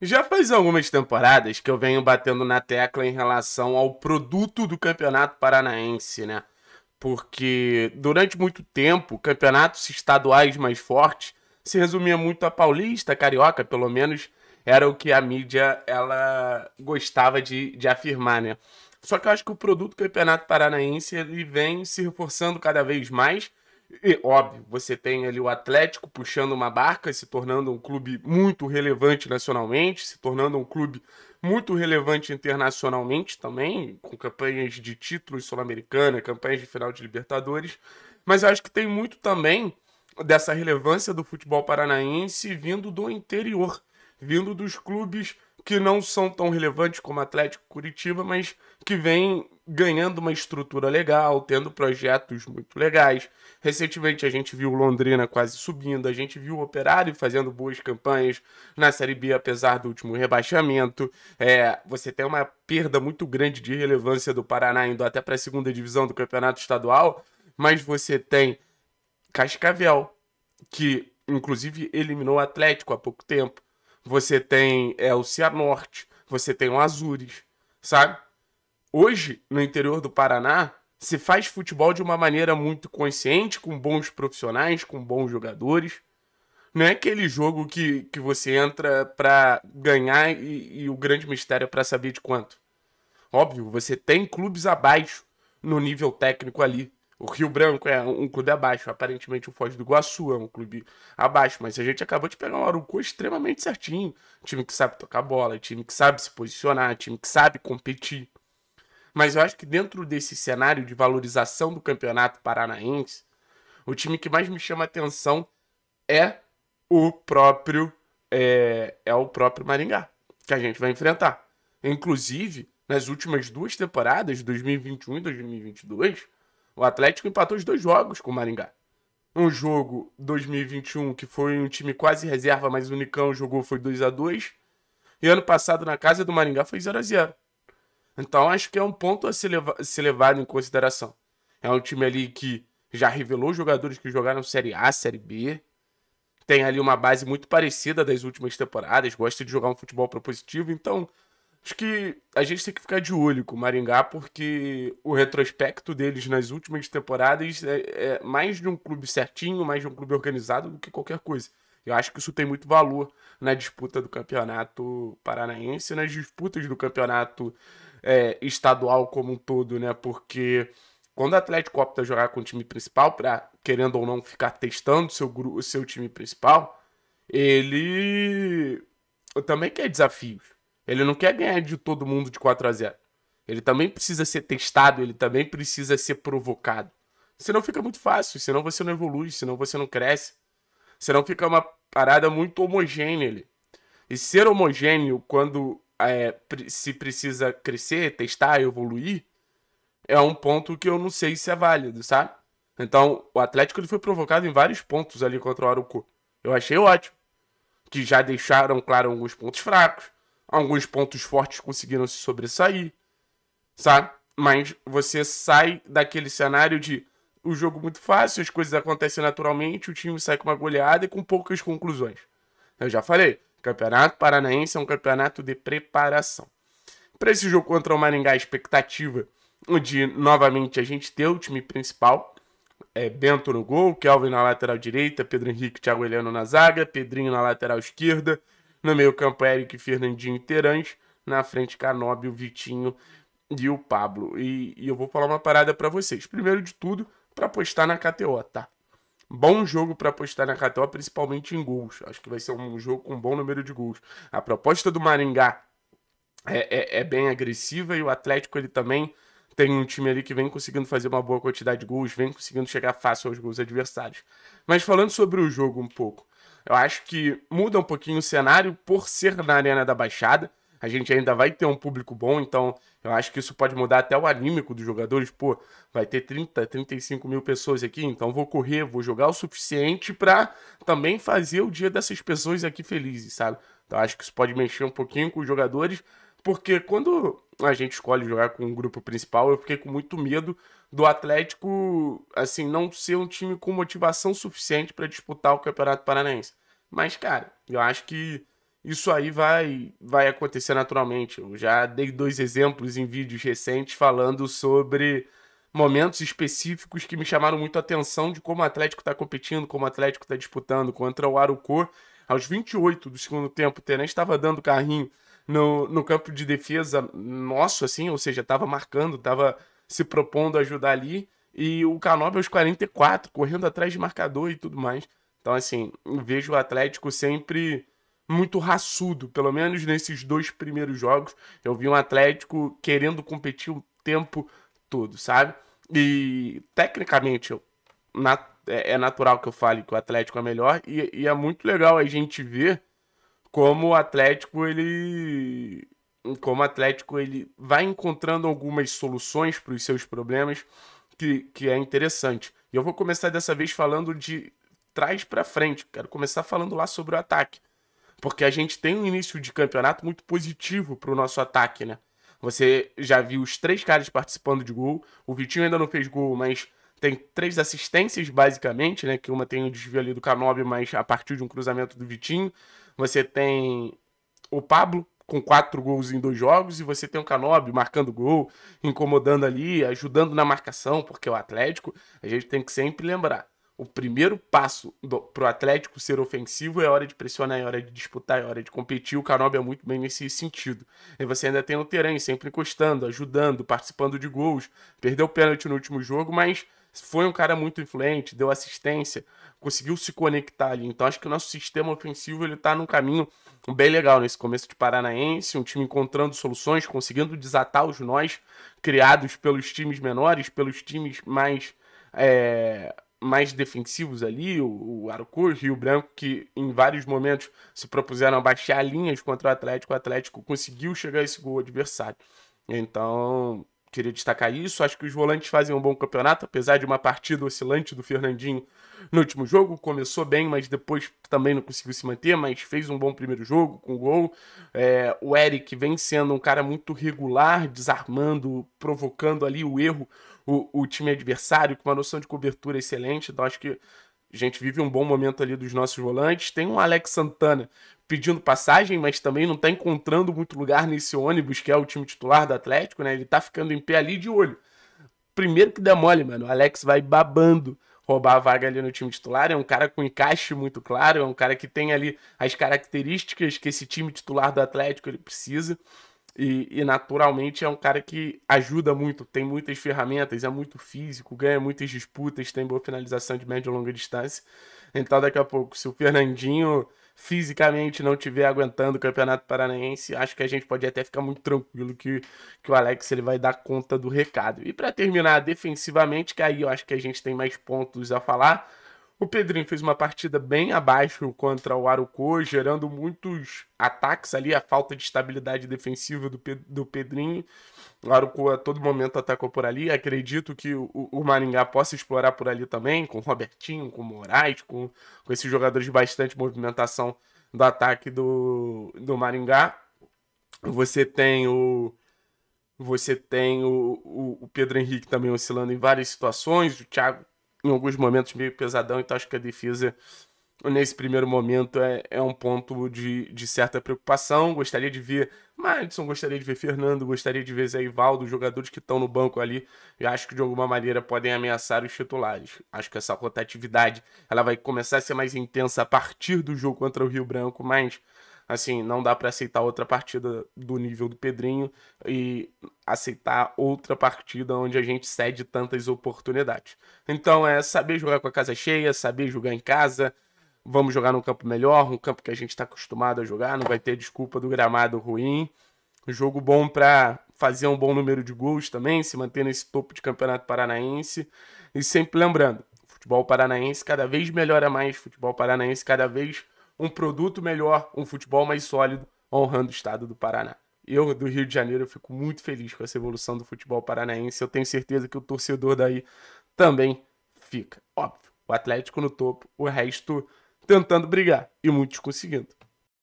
Já faz algumas temporadas que eu venho batendo na tecla em relação ao produto do Campeonato Paranaense, né? Porque durante muito tempo, campeonatos estaduais mais fortes se resumia muito a paulista, carioca, pelo menos era o que a mídia ela gostava de, de afirmar, né? Só que eu acho que o produto do Campeonato Paranaense ele vem se reforçando cada vez mais e, óbvio, você tem ali o Atlético puxando uma barca, se tornando um clube muito relevante nacionalmente, se tornando um clube muito relevante internacionalmente também, com campanhas de títulos sul-americana, campanhas de final de Libertadores. Mas eu acho que tem muito também dessa relevância do futebol paranaense vindo do interior, vindo dos clubes que não são tão relevantes como Atlético Curitiba, mas que vêm ganhando uma estrutura legal, tendo projetos muito legais. Recentemente a gente viu Londrina quase subindo, a gente viu o Operário fazendo boas campanhas na Série B, apesar do último rebaixamento. É, você tem uma perda muito grande de relevância do Paraná indo até para a segunda divisão do Campeonato Estadual, mas você tem Cascavel, que inclusive eliminou o Atlético há pouco tempo. Você tem é, o Cianorte, você tem o Azures, sabe? Hoje, no interior do Paraná, se faz futebol de uma maneira muito consciente, com bons profissionais, com bons jogadores. Não é aquele jogo que, que você entra para ganhar e, e o grande mistério é para saber de quanto. Óbvio, você tem clubes abaixo no nível técnico ali. O Rio Branco é um clube abaixo, aparentemente o Foz do Iguaçu é um clube abaixo, mas a gente acabou de pegar um Arucu extremamente certinho. Time que sabe tocar bola, time que sabe se posicionar, time que sabe competir. Mas eu acho que dentro desse cenário de valorização do campeonato paranaense, o time que mais me chama atenção é o próprio é, é o próprio Maringá que a gente vai enfrentar. Inclusive, nas últimas duas temporadas, 2021 e 2022, o Atlético empatou os dois jogos com o Maringá. Um jogo 2021 que foi um time quase reserva, mas o Unicão jogou foi 2 a 2 E ano passado na casa do Maringá foi 0 a 0 então acho que é um ponto a ser, leva ser levado em consideração. É um time ali que já revelou jogadores que jogaram Série A, Série B. Tem ali uma base muito parecida das últimas temporadas, gosta de jogar um futebol propositivo, então acho que a gente tem que ficar de olho com o Maringá, porque o retrospecto deles nas últimas temporadas é, é mais de um clube certinho, mais de um clube organizado do que qualquer coisa. Eu acho que isso tem muito valor na disputa do campeonato paranaense, nas disputas do campeonato é, estadual como um todo, né? Porque quando o Atlético opta jogar com o time principal, para querendo ou não ficar testando seu o seu time principal, ele também quer desafios. Ele não quer ganhar de todo mundo de 4 a 0. Ele também precisa ser testado, ele também precisa ser provocado. Senão fica muito fácil, senão você não evolui, senão você não cresce. Senão fica uma parada muito homogênea ali. E ser homogêneo quando é, se precisa crescer, testar, evoluir, é um ponto que eu não sei se é válido, sabe? Então, o Atlético ele foi provocado em vários pontos ali contra o Aruco. Eu achei ótimo. Que já deixaram, claro, alguns pontos fracos. Alguns pontos fortes conseguiram se sobressair, sabe? Mas você sai daquele cenário de o jogo muito fácil, as coisas acontecem naturalmente, o time sai com uma goleada e com poucas conclusões. Eu já falei, Campeonato Paranaense é um campeonato de preparação. Para esse jogo contra o Maringá, a expectativa onde novamente a gente tem o time principal. É Bento no gol, Kelvin na lateral direita, Pedro Henrique, Thiago Heleno na zaga, Pedrinho na lateral esquerda, no meio campo Eric, Fernandinho e Terãs, na frente Canobio, Vitinho e o Pablo. E, e eu vou falar uma parada para vocês. Primeiro de tudo, para postar na KTO, tá? bom jogo para apostar na KTO, principalmente em gols. Acho que vai ser um jogo com um bom número de gols. A proposta do Maringá é, é, é bem agressiva e o Atlético ele também tem um time ali que vem conseguindo fazer uma boa quantidade de gols, vem conseguindo chegar fácil aos gols adversários. Mas falando sobre o jogo um pouco, eu acho que muda um pouquinho o cenário por ser na Arena da Baixada a gente ainda vai ter um público bom, então eu acho que isso pode mudar até o anímico dos jogadores. Pô, vai ter 30, 35 mil pessoas aqui, então vou correr, vou jogar o suficiente para também fazer o dia dessas pessoas aqui felizes, sabe? Então acho que isso pode mexer um pouquinho com os jogadores, porque quando a gente escolhe jogar com o grupo principal, eu fiquei com muito medo do Atlético, assim, não ser um time com motivação suficiente para disputar o Campeonato Paranaense. Mas, cara, eu acho que isso aí vai, vai acontecer naturalmente. Eu já dei dois exemplos em vídeos recentes falando sobre momentos específicos que me chamaram muito a atenção de como o Atlético está competindo, como o Atlético está disputando contra o Arucor. Aos 28 do segundo tempo, o Terence estava dando carrinho no, no campo de defesa nosso, assim, ou seja, estava marcando, estava se propondo ajudar ali. E o Canobi aos 44, correndo atrás de marcador e tudo mais. Então, assim, vejo o Atlético sempre muito raçudo, pelo menos nesses dois primeiros jogos. Eu vi um Atlético querendo competir o tempo todo, sabe? E tecnicamente eu, na, é, é natural que eu fale que o Atlético é melhor e, e é muito legal a gente ver como o Atlético ele como o Atlético ele vai encontrando algumas soluções para os seus problemas que, que é interessante. E eu vou começar dessa vez falando de trás para frente. Quero começar falando lá sobre o ataque. Porque a gente tem um início de campeonato muito positivo para o nosso ataque, né? Você já viu os três caras participando de gol. O Vitinho ainda não fez gol, mas tem três assistências, basicamente, né? Que uma tem o desvio ali do Canobi, mas a partir de um cruzamento do Vitinho. Você tem o Pablo com quatro gols em dois jogos, e você tem o Canobi marcando gol, incomodando ali, ajudando na marcação, porque o Atlético, a gente tem que sempre lembrar o primeiro passo para pro Atlético ser ofensivo é hora de pressionar, é hora de disputar, é hora de competir. O Canobi é muito bem nesse sentido. E você ainda tem o Terém sempre encostando, ajudando, participando de gols. Perdeu o pênalti no último jogo, mas foi um cara muito influente, deu assistência, conseguiu se conectar ali. Então acho que o nosso sistema ofensivo ele está num caminho bem legal nesse começo de Paranaense, um time encontrando soluções, conseguindo desatar os nós criados pelos times menores, pelos times mais é, mais defensivos ali, o, o Rio Branco, que em vários momentos se propuseram a baixar linhas contra o Atlético, o Atlético conseguiu chegar a esse gol adversário. Então, queria destacar isso. Acho que os volantes fazem um bom campeonato, apesar de uma partida oscilante do Fernandinho no último jogo. Começou bem, mas depois também não conseguiu se manter, mas fez um bom primeiro jogo com gol. É, o Eric vem sendo um cara muito regular, desarmando, provocando ali o erro, o, o time adversário, com uma noção de cobertura excelente. Então acho que a gente vive um bom momento ali dos nossos volantes. Tem um Alex Santana pedindo passagem, mas também não está encontrando muito lugar nesse ônibus que é o time titular do Atlético, né? Ele está ficando em pé ali de olho. Primeiro que der mole, mano, o Alex vai babando roubar a vaga ali no time titular. É um cara com encaixe muito claro, é um cara que tem ali as características que esse time titular do Atlético ele precisa. E, e, naturalmente é um cara que ajuda muito, tem muitas ferramentas, é muito físico, ganha muitas disputas, tem boa finalização de média e longa distância. Então, daqui a pouco, se o Fernandinho fisicamente não estiver aguentando o Campeonato Paranaense, acho que a gente pode até ficar muito tranquilo que, que o Alex ele vai dar conta do recado. E para terminar defensivamente, que aí eu acho que a gente tem mais pontos a falar, o Pedrinho fez uma partida bem abaixo contra o Arucô, gerando muitos ataques ali, a falta de estabilidade defensiva do, Pe do Pedrinho. O Arucô a todo momento atacou por ali. Acredito que o, o Maringá possa explorar por ali também, com o Robertinho, com o Moraes, com, com esses jogadores de bastante movimentação do ataque do, do Maringá. Você tem o. Você tem o, o, o Pedro Henrique também oscilando em várias situações, o Thiago em alguns momentos meio pesadão, então acho que a defesa nesse primeiro momento é, é um ponto de, de certa preocupação. Gostaria de ver Madison, gostaria de ver Fernando, gostaria de ver Zé Ivaldo, jogadores que estão no banco ali e acho que de alguma maneira podem ameaçar os titulares. Acho que essa rotatividade ela vai começar a ser mais intensa a partir do jogo contra o Rio Branco, mas Assim, não dá para aceitar outra partida do nível do Pedrinho e aceitar outra partida onde a gente cede tantas oportunidades. Então é saber jogar com a casa cheia, saber jogar em casa, vamos jogar num campo melhor, um campo que a gente está acostumado a jogar, não vai ter desculpa do gramado ruim. Jogo bom para fazer um bom número de gols também, se manter nesse topo de campeonato paranaense. E sempre lembrando, futebol paranaense cada vez melhora mais, futebol paranaense cada vez um produto melhor, um futebol mais sólido, honrando o estado do Paraná. Eu, do Rio de Janeiro, fico muito feliz com essa evolução do futebol paranaense. Eu tenho certeza que o torcedor daí também fica. Óbvio, o Atlético no topo, o resto tentando brigar e muitos conseguindo.